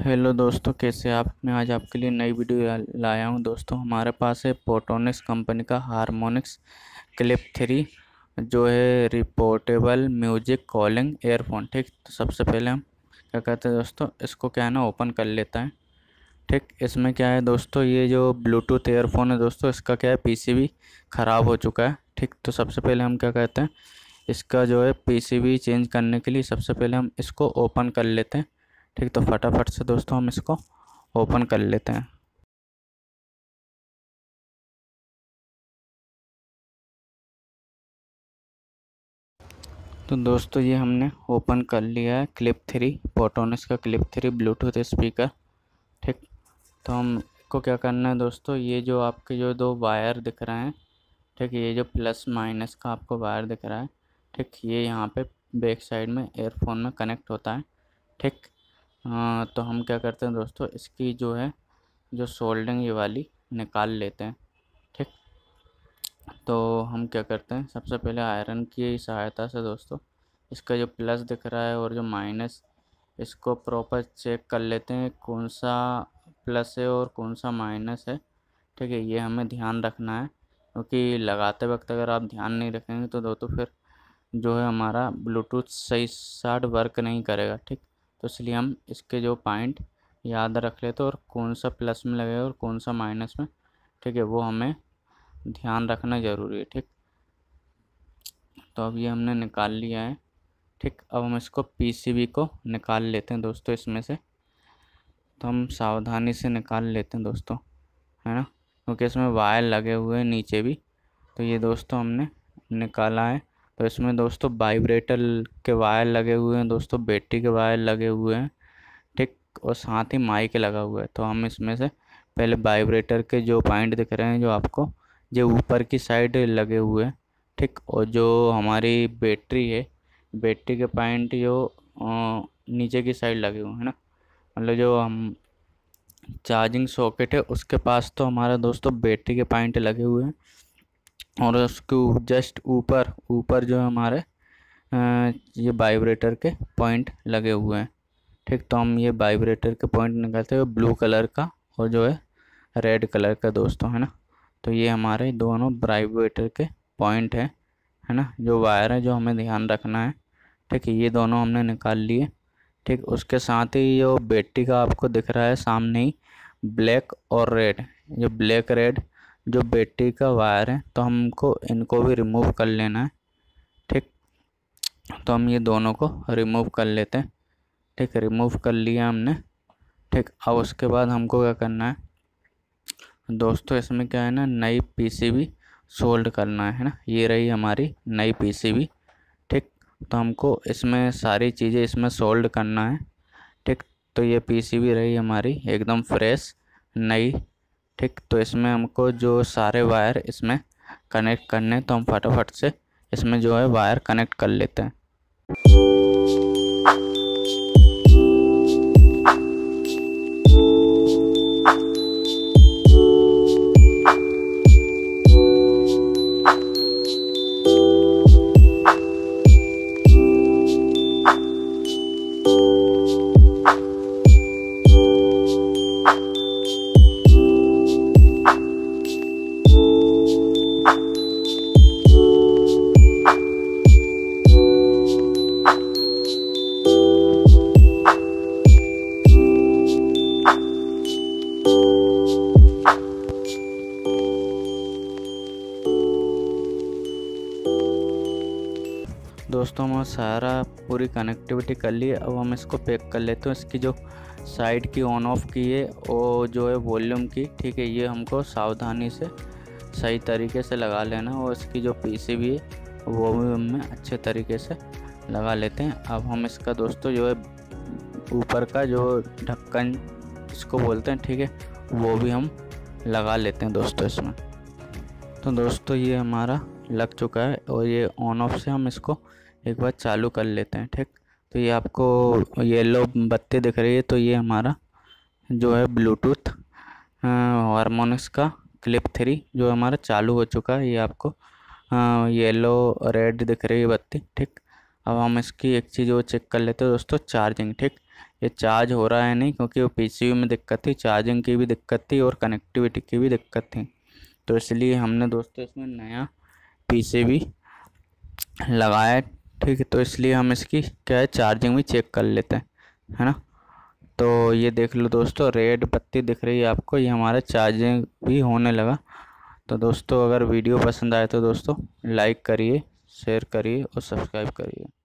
hello दोस्तों कैसे आप मैं आज आपके लिए नई वीडियो लाया हूं दोस्तों हमारे पास है पोटोनिक्स कंपनी का हारमोनिक्स क्लिप थ्री जो है रिपोर्टेबल म्यूजिक कॉलिंग एयरफोन ठीक तो सबसे पहले हम क्या कहते हैं दोस्तों इसको क्या है ना ओपन कर लेता है ठीक इसमें क्या है दोस्तों ये जो ब्लूटूथ एयरफोन है दोस्तों इसका क्या है पी ख़राब हो चुका है ठीक तो सबसे पहले हम क्या कहते हैं इसका जो है पी चेंज करने के लिए सबसे पहले हम इसको ओपन कर लेते हैं ठीक तो फटाफट से दोस्तों हम इसको ओपन कर लेते हैं तो दोस्तों ये हमने ओपन कर लिया है क्लिप थ्री पोटोनिस का क्लिप थ्री ब्लूटूथ स्पीकर ठीक तो हमको क्या करना है दोस्तों ये जो आपके जो दो वायर दिख रहे हैं ठीक ये जो प्लस माइनस का आपको वायर दिख रहा है ठीक ये यहाँ पे बैक साइड में एयरफोन में कनेक्ट होता है ठीक हाँ तो हम क्या करते हैं दोस्तों इसकी जो है जो सोल्डिंग ये वाली निकाल लेते हैं ठीक तो हम क्या करते हैं सबसे पहले आयरन की सहायता से दोस्तों इसका जो प्लस दिख रहा है और जो माइनस इसको प्रॉपर चेक कर लेते हैं कौन सा प्लस है और कौन सा माइनस है ठीक है ये हमें ध्यान रखना है क्योंकि लगाते वक्त अगर आप ध्यान नहीं रखेंगे तो दोस्तों फिर जो है हमारा ब्लूटूथ सही साठ वर्क नहीं करेगा ठीक तो इसलिए हम इसके जो पॉइंट याद रख लेते और कौन सा प्लस में लगेगा और कौन सा माइनस में ठीक है वो हमें ध्यान रखना ज़रूरी है ठीक तो अब ये हमने निकाल लिया है ठीक अब हम इसको पीसीबी को निकाल लेते हैं दोस्तों इसमें से तो हम सावधानी से निकाल लेते हैं दोस्तों है ना क्योंकि इसमें वायर लगे हुए हैं नीचे भी तो ये दोस्तों हमने निकाला है तो इसमें दोस्तों वाइब्रेटर के वायर लगे हुए हैं दोस्तों बैटरी के वायर लगे हुए हैं ठीक और साथ ही माइक लगा हुआ है तो हम इसमें से पहले वाइब्रेटर के जो पॉइंट दिख रहे हैं जो आपको जो ऊपर की साइड लगे हुए हैं ठीक और जो हमारी बैटरी है बैटरी के पॉइंट जो नीचे की साइड लगे हुए हैं ना मतलब जो हम चार्जिंग सॉकेट है उसके पास तो हमारा दोस्तों बैटरी के पॉइंट लगे हुए हैं और उसके जस्ट ऊपर ऊपर जो है हमारे ये वाइब्रेटर के पॉइंट लगे हुए हैं ठीक तो हम ये वाइब्रेटर के पॉइंट निकालते हैं ब्लू कलर का और जो है रेड कलर का दोस्तों है ना तो ये हमारे दोनों वाइब्रेटर के पॉइंट हैं है ना जो वायर है जो हमें ध्यान रखना है ठीक है ये दोनों हमने निकाल लिए ठीक उसके साथ ही जो बैटरी का आपको दिख रहा है सामने ही ब्लैक और रेड जो ब्लैक रेड जो बैटरी का वायर है तो हमको इनको भी रिमूव कर लेना है ठीक तो हम ये दोनों को रिमूव कर लेते हैं ठीक रिमूव कर लिया हमने ठीक अब उसके बाद हमको क्या करना है दोस्तों इसमें क्या है ना नई पीसीबी सोल्ड करना है ना ये रही हमारी नई पीसीबी ठीक तो हमको इसमें सारी चीज़ें इसमें सोल्ड करना है ठीक तो ये पीसीबी रही हमारी एकदम फ्रेश नई ठीक तो इसमें हमको जो सारे वायर इसमें कनेक्ट करने तो हम फटाफट से इसमें जो है वायर कनेक्ट कर लेते हैं दोस्तों हम सारा पूरी कनेक्टिविटी कर ली अब हम इसको पैक कर लेते हैं इसकी जो साइड की ऑन ऑफ की है और जो है वॉल्यूम की ठीक है ये हमको सावधानी से सही तरीके से लगा लेना और इसकी जो भी है वो भी हमें अच्छे तरीके से लगा लेते हैं अब हम इसका दोस्तों जो है ऊपर का जो ढक्कन इसको बोलते हैं ठीक है वो भी हम लगा लेते हैं दोस्तों इसमें तो दोस्तों ये हमारा लग चुका है और ये ऑन ऑफ से हम इसको एक बार चालू कर लेते हैं ठीक तो ये आपको येलो बत्ती दिख रही है तो ये हमारा जो है ब्लूटूथ हारमोनिक्स का क्लिप थ्री जो हमारा चालू हो चुका है ये आपको येलो रेड दिख रही है बत्ती ठीक अब हम इसकी एक चीज़ वो चेक कर लेते हैं दोस्तों चार्जिंग ठीक ये चार्ज हो रहा है नहीं क्योंकि वो पी में दिक्कत थी चार्जिंग की भी दिक्कत थी और कनेक्टिविटी की भी दिक्कत थी तो इसलिए हमने दोस्तों इसमें नया पीछे भी लगाया है ठीक है तो इसलिए हम इसकी क्या है चार्जिंग भी चेक कर लेते हैं है ना तो ये देख लो दोस्तों रेड बत्ती दिख रही है आपको ये हमारा चार्जिंग भी होने लगा तो दोस्तों अगर वीडियो पसंद आए तो दोस्तों लाइक करिए शेयर करिए और सब्सक्राइब करिए